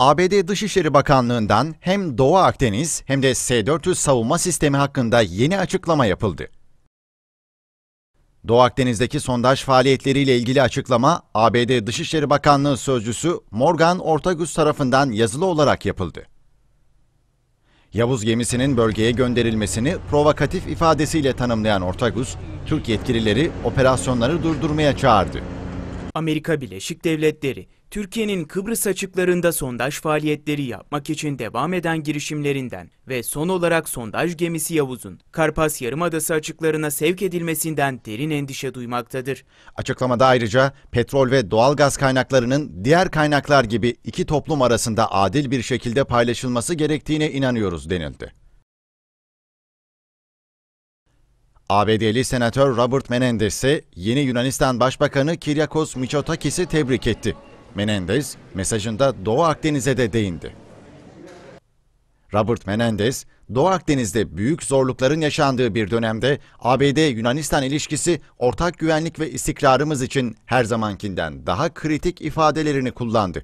ABD Dışişleri Bakanlığı'ndan hem Doğu Akdeniz hem de S-400 savunma sistemi hakkında yeni açıklama yapıldı. Doğu Akdeniz'deki sondaj faaliyetleriyle ilgili açıklama ABD Dışişleri Bakanlığı Sözcüsü Morgan Ortagus tarafından yazılı olarak yapıldı. Yavuz gemisinin bölgeye gönderilmesini provokatif ifadesiyle tanımlayan Ortagus, Türk yetkilileri operasyonları durdurmaya çağırdı. Amerika Birleşik Devletleri Türkiye'nin Kıbrıs açıklarında sondaj faaliyetleri yapmak için devam eden girişimlerinden ve son olarak sondaj gemisi Yavuz'un Karpas Yarımadası açıklarına sevk edilmesinden derin endişe duymaktadır. Açıklamada ayrıca petrol ve doğal gaz kaynaklarının diğer kaynaklar gibi iki toplum arasında adil bir şekilde paylaşılması gerektiğine inanıyoruz denildi. ABD'li senatör Robert Menendez ise yeni Yunanistan Başbakanı Kyriakos Mitsotakis'i tebrik etti. Menendez mesajında Doğu Akdeniz'e de değindi. Robert Menendez, Doğu Akdeniz'de büyük zorlukların yaşandığı bir dönemde ABD-Yunanistan ilişkisi ortak güvenlik ve istikrarımız için her zamankinden daha kritik ifadelerini kullandı.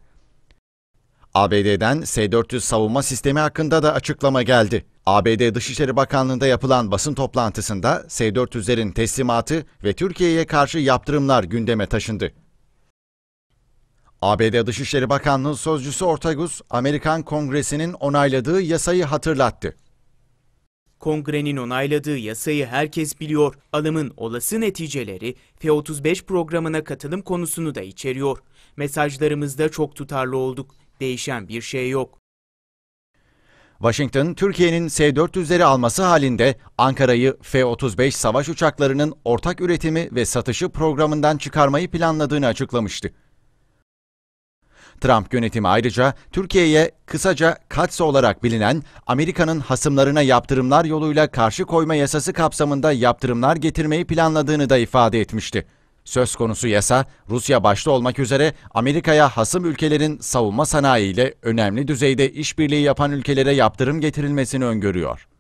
ABD'den S-400 savunma sistemi hakkında da açıklama geldi. ABD Dışişleri Bakanlığı'nda yapılan basın toplantısında S-400'lerin teslimatı ve Türkiye'ye karşı yaptırımlar gündeme taşındı. ABD Dışişleri Bakanlığı Sözcüsü Ortagus, Amerikan Kongresi'nin onayladığı yasayı hatırlattı. Kongrenin onayladığı yasayı herkes biliyor. Alımın olası neticeleri F-35 programına katılım konusunu da içeriyor. Mesajlarımızda çok tutarlı olduk. Değişen bir şey yok. Washington, Türkiye'nin S-400'leri alması halinde Ankara'yı F-35 savaş uçaklarının ortak üretimi ve satışı programından çıkarmayı planladığını açıklamıştı. Trump yönetimi ayrıca Türkiye'ye kısaca katsa olarak bilinen Amerika'nın hasımlarına yaptırımlar yoluyla karşı koyma yasası kapsamında yaptırımlar getirmeyi planladığını da ifade etmişti. Söz konusu yasa, Rusya başta olmak üzere Amerika'ya hasım ülkelerin savunma sanayiyle önemli düzeyde işbirliği yapan ülkelere yaptırım getirilmesini öngörüyor.